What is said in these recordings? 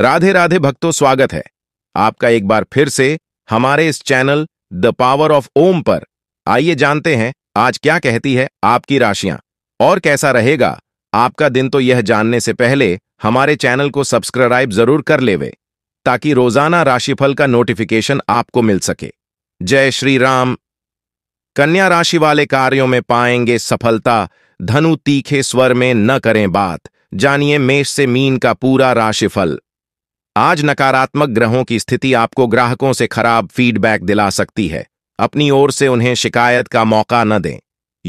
राधे राधे भक्तों स्वागत है आपका एक बार फिर से हमारे इस channel the power of Om पर आइए जानते हैं आज क्या कहती है आपकी राशियां और कैसा रहेगा आपका दिन तो यह जानने से पहले हमारे चैनल को सब्सक्राइब जरूर कर लेवे ताकि रोजाना राशिफल का नोटिफिकेशन आपको मिल सके जय श्री राम कन्या राशि वाले कार्यों में पाएंगे सफलता धनु तीखे स्वर में न करें बात जानिए मेष से मीन का पूरा राशिफल आज नकारात्मक ग्रहों की स्थिति आपको ग्राहकों से खराब फीडबैक दिला सकती है अपनी ओर से उन्हें शिकायत का मौका न दें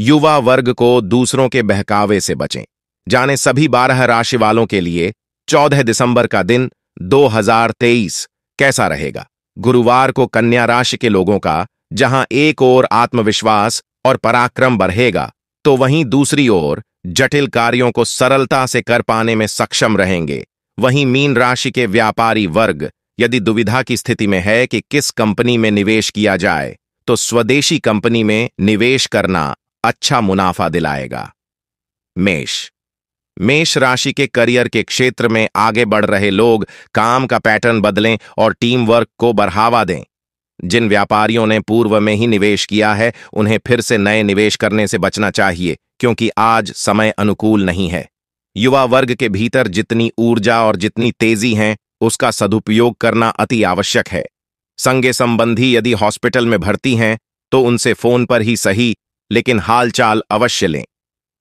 युवा वर्ग को दूसरों के बहकावे से बचें जाने सभी बारह राशि वालों के लिए चौदह दिसंबर का दिन 2023 कैसा रहेगा गुरुवार को कन्या राशि के लोगों का जहां एक ओर आत्मविश्वास और पराक्रम बढ़ेगा तो वहीं दूसरी ओर जटिल कार्यों को सरलता से कर पाने में सक्षम रहेंगे वहीं मीन राशि के व्यापारी वर्ग यदि दुविधा की स्थिति में है कि किस कंपनी में निवेश किया जाए तो स्वदेशी कंपनी में निवेश करना अच्छा मुनाफा दिलाएगा मेष मेष राशि के करियर के क्षेत्र में आगे बढ़ रहे लोग काम का पैटर्न बदलें और टीम वर्क को बढ़ावा दें जिन व्यापारियों ने पूर्व में ही निवेश किया है उन्हें फिर से नए निवेश करने से बचना चाहिए क्योंकि आज समय अनुकूल नहीं है युवा वर्ग के भीतर जितनी ऊर्जा और जितनी तेजी है उसका सदुपयोग करना अति आवश्यक है संगे संबंधी यदि हॉस्पिटल में भर्ती हैं तो उनसे फोन पर ही सही लेकिन हालचाल अवश्य लें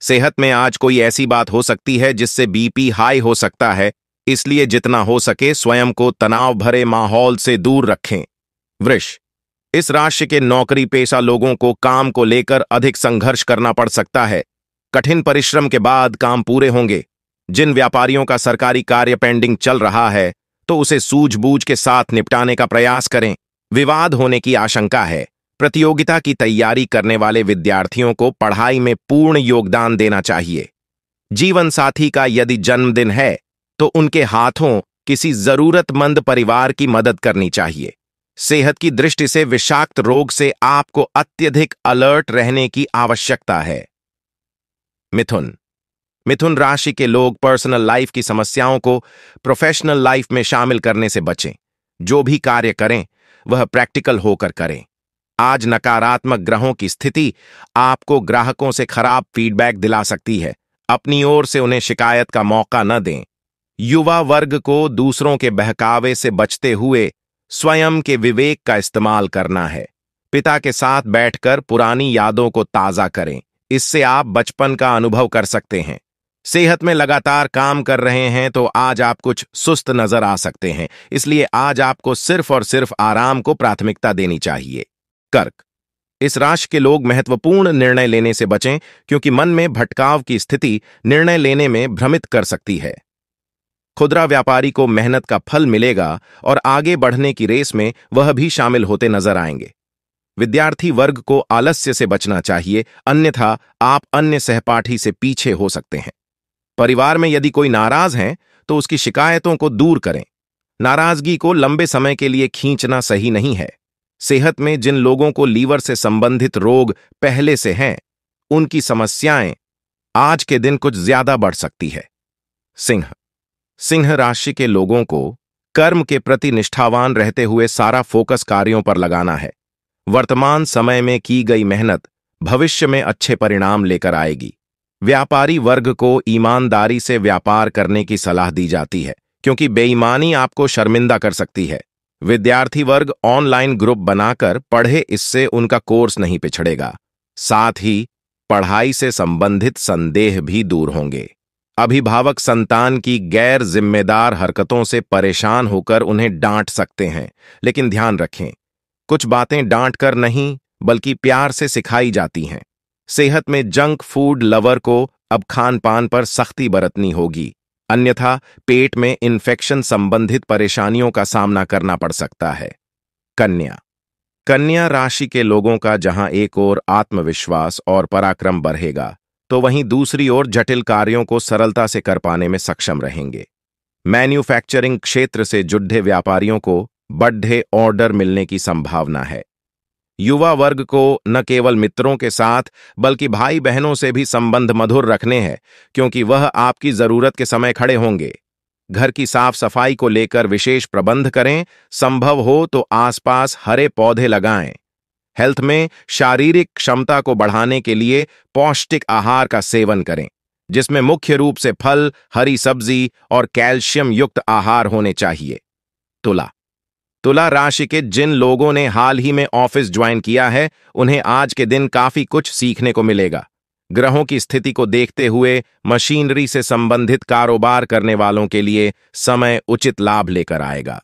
सेहत में आज कोई ऐसी बात हो सकती है जिससे बीपी हाई हो सकता है इसलिए जितना हो सके स्वयं को तनाव भरे माहौल से दूर रखें वृष इस राशि के नौकरी पेशा लोगों को काम को लेकर अधिक संघर्ष करना पड़ सकता है कठिन परिश्रम के बाद काम पूरे होंगे जिन व्यापारियों का सरकारी कार्य पेंडिंग चल रहा है तो उसे सूझबूझ के साथ निपटाने का प्रयास करें विवाद होने की आशंका है प्रतियोगिता की तैयारी करने वाले विद्यार्थियों को पढ़ाई में पूर्ण योगदान देना चाहिए जीवन साथी का यदि जन्मदिन है तो उनके हाथों किसी जरूरतमंद परिवार की मदद करनी चाहिए सेहत की दृष्टि से विषाक्त रोग से आपको अत्यधिक अलर्ट रहने की आवश्यकता है मिथुन मिथुन राशि के लोग पर्सनल लाइफ की समस्याओं को प्रोफेशनल लाइफ में शामिल करने से बचें जो भी कार्य करें वह प्रैक्टिकल होकर करें आज नकारात्मक ग्रहों की स्थिति आपको ग्राहकों से खराब फीडबैक दिला सकती है अपनी ओर से उन्हें शिकायत का मौका न दें युवा वर्ग को दूसरों के बहकावे से बचते हुए स्वयं के विवेक का इस्तेमाल करना है पिता के साथ बैठकर पुरानी यादों को ताज़ा करें इससे आप बचपन का अनुभव कर सकते हैं सेहत में लगातार काम कर रहे हैं तो आज आप कुछ सुस्त नजर आ सकते हैं इसलिए आज आपको सिर्फ और सिर्फ आराम को प्राथमिकता देनी चाहिए कर्क इस राशि के लोग महत्वपूर्ण निर्णय लेने से बचें क्योंकि मन में भटकाव की स्थिति निर्णय लेने में भ्रमित कर सकती है खुदरा व्यापारी को मेहनत का फल मिलेगा और आगे बढ़ने की रेस में वह भी शामिल होते नजर आएंगे विद्यार्थी वर्ग को आलस्य से बचना चाहिए अन्यथा आप अन्य सहपाठी से पीछे हो सकते हैं परिवार में यदि कोई नाराज हैं तो उसकी शिकायतों को दूर करें नाराजगी को लंबे समय के लिए खींचना सही नहीं है सेहत में जिन लोगों को लीवर से संबंधित रोग पहले से हैं उनकी समस्याएं आज के दिन कुछ ज्यादा बढ़ सकती है सिंह सिंह राशि के लोगों को कर्म के प्रति निष्ठावान रहते हुए सारा फोकस कार्यों पर लगाना है वर्तमान समय में की गई मेहनत भविष्य में अच्छे परिणाम लेकर आएगी व्यापारी वर्ग को ईमानदारी से व्यापार करने की सलाह दी जाती है क्योंकि बेईमानी आपको शर्मिंदा कर सकती है विद्यार्थी वर्ग ऑनलाइन ग्रुप बनाकर पढ़े इससे उनका कोर्स नहीं पिछड़ेगा साथ ही पढ़ाई से संबंधित संदेह भी दूर होंगे अभिभावक संतान की गैर जिम्मेदार हरकतों से परेशान होकर उन्हें डांट सकते हैं लेकिन ध्यान रखें कुछ बातें डांट कर नहीं बल्कि प्यार से सिखाई जाती हैं सेहत में जंक फूड लवर को अब खान पान पर सख्ती बरतनी होगी अन्यथा पेट में इन्फेक्शन संबंधित परेशानियों का सामना करना पड़ सकता है कन्या कन्या राशि के लोगों का जहां एक ओर आत्मविश्वास और पराक्रम बढ़ेगा तो वहीं दूसरी ओर जटिल कार्यों को सरलता से कर पाने में सक्षम रहेंगे मैन्युफैक्चरिंग क्षेत्र से जुड़े व्यापारियों को बड्ढे ऑर्डर मिलने की संभावना है युवा वर्ग को न केवल मित्रों के साथ बल्कि भाई बहनों से भी संबंध मधुर रखने हैं क्योंकि वह आपकी जरूरत के समय खड़े होंगे घर की साफ सफाई को लेकर विशेष प्रबंध करें संभव हो तो आसपास हरे पौधे लगाएं हेल्थ में शारीरिक क्षमता को बढ़ाने के लिए पौष्टिक आहार का सेवन करें जिसमें मुख्य रूप से फल हरी सब्जी और कैल्शियम युक्त आहार होने चाहिए तुला तुला राशि के जिन लोगों ने हाल ही में ऑफिस ज्वाइन किया है उन्हें आज के दिन काफी कुछ सीखने को मिलेगा ग्रहों की स्थिति को देखते हुए मशीनरी से संबंधित कारोबार करने वालों के लिए समय उचित लाभ लेकर आएगा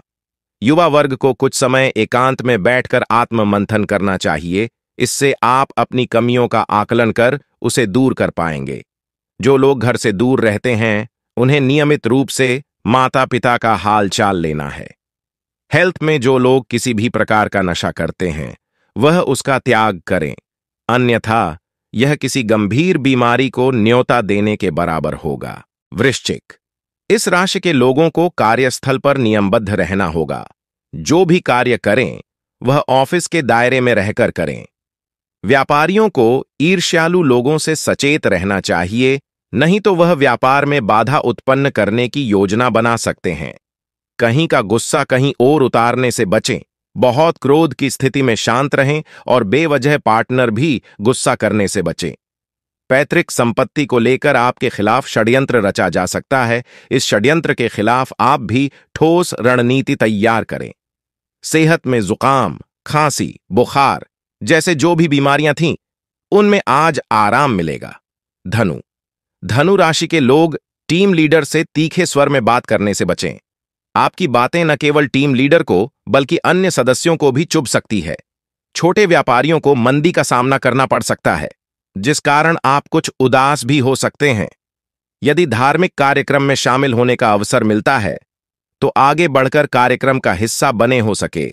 युवा वर्ग को कुछ समय एकांत में बैठकर आत्म मंथन करना चाहिए इससे आप अपनी कमियों का आकलन कर उसे दूर कर पाएंगे जो लोग घर से दूर रहते हैं उन्हें नियमित रूप से माता पिता का हालचाल लेना है हेल्थ में जो लोग किसी भी प्रकार का नशा करते हैं वह उसका त्याग करें अन्यथा यह किसी गंभीर बीमारी को न्योता देने के बराबर होगा वृश्चिक इस राशि के लोगों को कार्यस्थल पर नियमबद्ध रहना होगा जो भी कार्य करें वह ऑफिस के दायरे में रहकर करें व्यापारियों को ईर्ष्यालु लोगों से सचेत रहना चाहिए नहीं तो वह व्यापार में बाधा उत्पन्न करने की योजना बना सकते हैं कहीं का गुस्सा कहीं और उतारने से बचें बहुत क्रोध की स्थिति में शांत रहें और बेवजह पार्टनर भी गुस्सा करने से बचें पैतृक संपत्ति को लेकर आपके खिलाफ षड्यंत्र रचा जा सकता है इस षड्यंत्र के खिलाफ आप भी ठोस रणनीति तैयार करें सेहत में जुकाम खांसी बुखार जैसे जो भी बीमारियां थीं उनमें आज आराम मिलेगा धनु धनु राशि के लोग टीम लीडर से तीखे स्वर में बात करने से बचें आपकी बातें न केवल टीम लीडर को बल्कि अन्य सदस्यों को भी चुभ सकती है छोटे व्यापारियों को मंदी का सामना करना पड़ सकता है जिस कारण आप कुछ उदास भी हो सकते हैं यदि धार्मिक कार्यक्रम में शामिल होने का अवसर मिलता है तो आगे बढ़कर कार्यक्रम का हिस्सा बने हो सके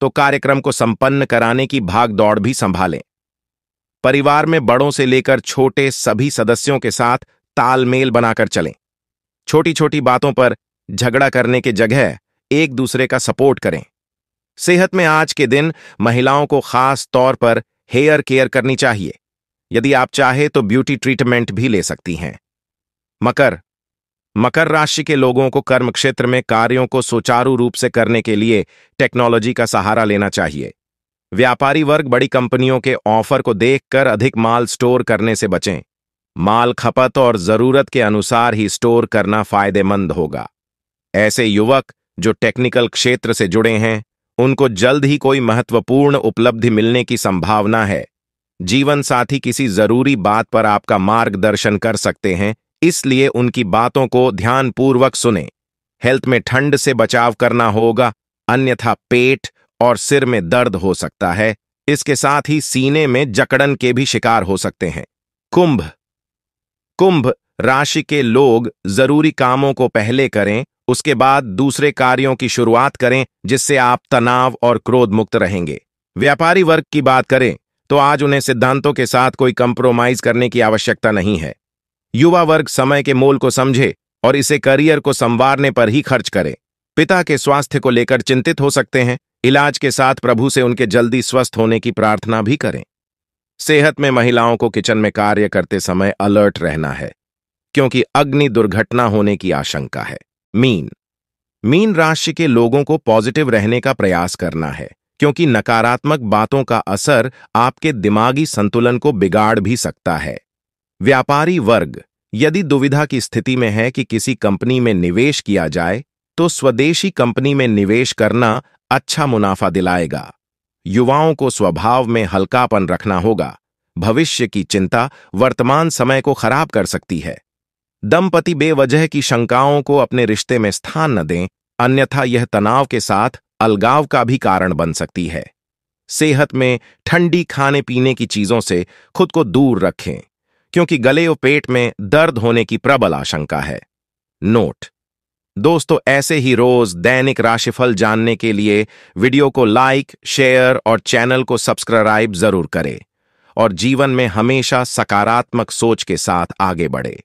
तो कार्यक्रम को संपन्न कराने की भाग दौड़ भी संभालें परिवार में बड़ों से लेकर छोटे सभी सदस्यों के साथ तालमेल बनाकर चलें छोटी छोटी बातों पर झगड़ा करने के जगह एक दूसरे का सपोर्ट करें सेहत में आज के दिन महिलाओं को खास तौर पर हेयर केयर करनी चाहिए यदि आप चाहे तो ब्यूटी ट्रीटमेंट भी ले सकती हैं मकर मकर राशि के लोगों को कर्म क्षेत्र में कार्यों को सुचारू रूप से करने के लिए टेक्नोलॉजी का सहारा लेना चाहिए व्यापारी वर्ग बड़ी कंपनियों के ऑफर को देखकर अधिक माल स्टोर करने से बचें माल खपत और जरूरत के अनुसार ही स्टोर करना फायदेमंद होगा ऐसे युवक जो टेक्निकल क्षेत्र से जुड़े हैं उनको जल्द ही कोई महत्वपूर्ण उपलब्धि मिलने की संभावना है जीवन साथी किसी जरूरी बात पर आपका मार्गदर्शन कर सकते हैं इसलिए उनकी बातों को ध्यानपूर्वक सुने हेल्थ में ठंड से बचाव करना होगा अन्यथा पेट और सिर में दर्द हो सकता है इसके साथ ही सीने में जकड़न के भी शिकार हो सकते हैं कुंभ कुंभ राशि के लोग जरूरी कामों को पहले करें उसके बाद दूसरे कार्यों की शुरुआत करें जिससे आप तनाव और क्रोध मुक्त रहेंगे व्यापारी वर्ग की बात करें तो आज उन्हें सिद्धांतों के साथ कोई कंप्रोमाइज करने की आवश्यकता नहीं है युवा वर्ग समय के मोल को समझे और इसे करियर को संवारने पर ही खर्च करें पिता के स्वास्थ्य को लेकर चिंतित हो सकते हैं इलाज के साथ प्रभु से उनके जल्दी स्वस्थ होने की प्रार्थना भी करें सेहत में महिलाओं को किचन में कार्य करते समय अलर्ट रहना है क्योंकि अग्नि दुर्घटना होने की आशंका है मीन मीन राशि के लोगों को पॉजिटिव रहने का प्रयास करना है क्योंकि नकारात्मक बातों का असर आपके दिमागी संतुलन को बिगाड़ भी सकता है व्यापारी वर्ग यदि दुविधा की स्थिति में है कि किसी कंपनी में निवेश किया जाए तो स्वदेशी कंपनी में निवेश करना अच्छा मुनाफा दिलाएगा युवाओं को स्वभाव में हल्कापन रखना होगा भविष्य की चिंता वर्तमान समय को खराब कर सकती है दंपति बेवजह की शंकाओं को अपने रिश्ते में स्थान न दें अन्यथा यह तनाव के साथ अलगाव का भी कारण बन सकती है सेहत में ठंडी खाने पीने की चीजों से खुद को दूर रखें क्योंकि गले और पेट में दर्द होने की प्रबल आशंका है नोट दोस्तों ऐसे ही रोज दैनिक राशिफल जानने के लिए वीडियो को लाइक शेयर और चैनल को सब्सक्राइब जरूर करें और जीवन में हमेशा सकारात्मक सोच के साथ आगे बढ़े